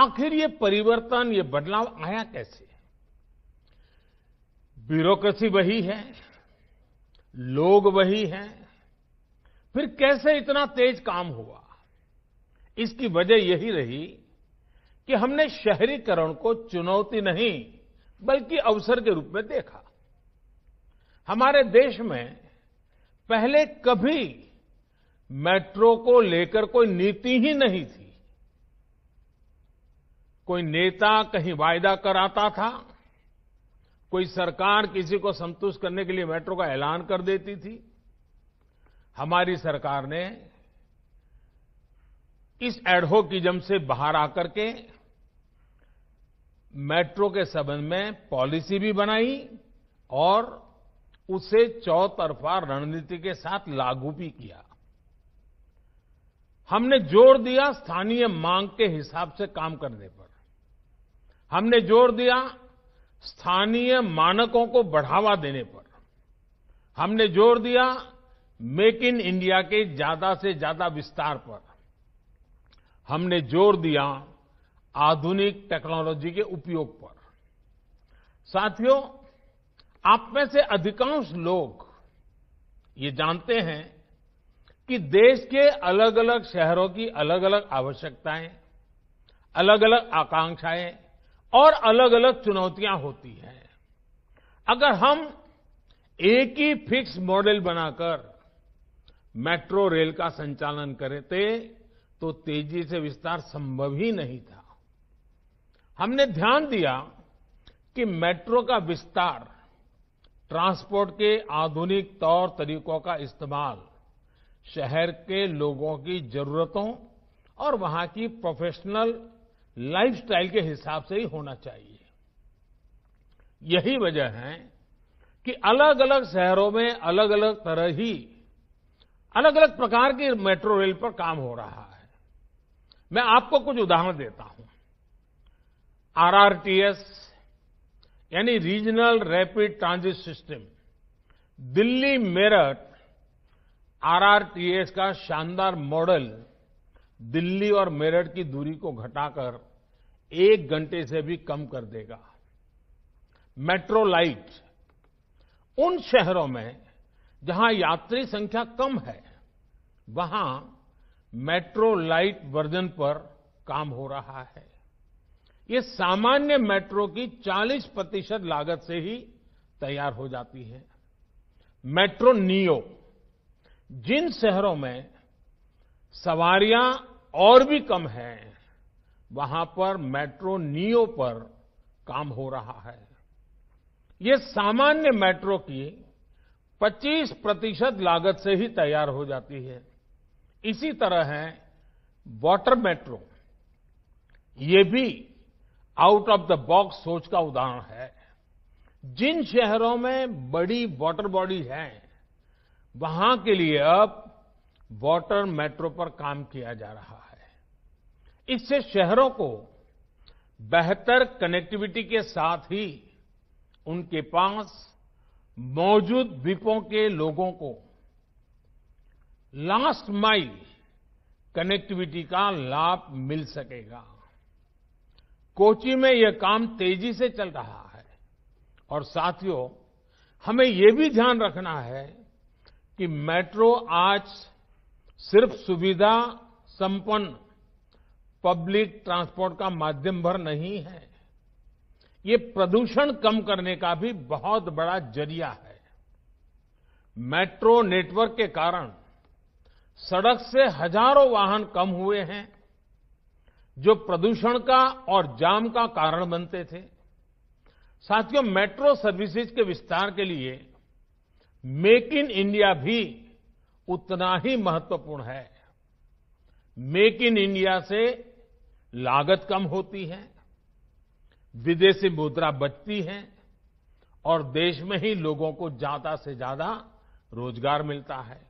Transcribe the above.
आखिर ये परिवर्तन ये बदलाव आया कैसे ब्यूरोक्रेसी वही है लोग वही हैं फिर कैसे इतना तेज काम हुआ इसकी वजह यही रही कि हमने शहरीकरण को चुनौती नहीं बल्कि अवसर के रूप में देखा हमारे देश में पहले कभी मेट्रो को लेकर कोई नीति ही नहीं थी कोई नेता कहीं वायदा कर आता था कोई सरकार किसी को संतुष्ट करने के लिए मेट्रो का ऐलान कर देती थी हमारी सरकार ने इस एडहोकिजम से बाहर आकर के मेट्रो के संबंध में पॉलिसी भी बनाई और उसे चौतरफा रणनीति के साथ लागू भी किया हमने जोर दिया स्थानीय मांग के हिसाब से काम करने पर हमने जोर दिया स्थानीय मानकों को बढ़ावा देने पर हमने जोर दिया मेक इन इंडिया के ज्यादा से ज्यादा विस्तार पर हमने जोर दिया आधुनिक टेक्नोलॉजी के उपयोग पर साथियों आप में से अधिकांश लोग ये जानते हैं कि देश के अलग अलग शहरों की अलग अलग आवश्यकताएं अलग अलग आकांक्षाएं और अलग अलग चुनौतियां होती हैं अगर हम एक ही फिक्स मॉडल बनाकर मेट्रो रेल का संचालन करते तो तेजी से विस्तार संभव ही नहीं था हमने ध्यान दिया कि मेट्रो का विस्तार ट्रांसपोर्ट के आधुनिक तौर तरीकों का इस्तेमाल शहर के लोगों की जरूरतों और वहां की प्रोफेशनल लाइफस्टाइल के हिसाब से ही होना चाहिए यही वजह है कि अलग अलग शहरों में अलग अलग तरह ही अलग अलग प्रकार के मेट्रो रेल पर काम हो रहा है मैं आपको कुछ उदाहरण देता हूं आरआरटीएस यानी regional rapid transit system Delhi Meerut RRTS का शानदार मॉडल दिल्ली और मेरठ की दूरी को घटाकर एक घंटे से भी कम कर देगा मेट्रो लाइट उन शहरों में जहां यात्री संख्या कम है वहां मेट्रो लाइट वर्जन पर काम हो रहा है ये सामान्य मेट्रो की 40 प्रतिशत लागत से ही तैयार हो जाती है मेट्रो नियो जिन शहरों में सवारियां और भी कम है वहां पर मेट्रो नियो पर काम हो रहा है ये सामान्य मेट्रो की 25 प्रतिशत लागत से ही तैयार हो जाती है इसी तरह है वाटर मेट्रो ये भी आउट ऑफ द बॉक्स सोच का उदाहरण है जिन शहरों में बड़ी वाटर बॉडी है वहां के लिए अब वाटर मेट्रो पर काम किया जा रहा है इससे शहरों को बेहतर कनेक्टिविटी के साथ ही उनके पास मौजूद द्वीपों के लोगों को लास्ट माइल कनेक्टिविटी का लाभ मिल सकेगा कोची में यह काम तेजी से चल रहा है और साथियों हमें यह भी ध्यान रखना है कि मेट्रो आज सिर्फ सुविधा संपन्न पब्लिक ट्रांसपोर्ट का माध्यम भर नहीं है ये प्रदूषण कम करने का भी बहुत बड़ा जरिया है मेट्रो नेटवर्क के कारण सड़क से हजारों वाहन कम हुए हैं जो प्रदूषण का और जाम का कारण बनते थे साथियों मेट्रो सर्विसेज के विस्तार के लिए मेक इन इंडिया भी उतना ही महत्वपूर्ण है मेक इन इंडिया से लागत कम होती है विदेशी मुद्रा बचती है और देश में ही लोगों को ज्यादा से ज्यादा रोजगार मिलता है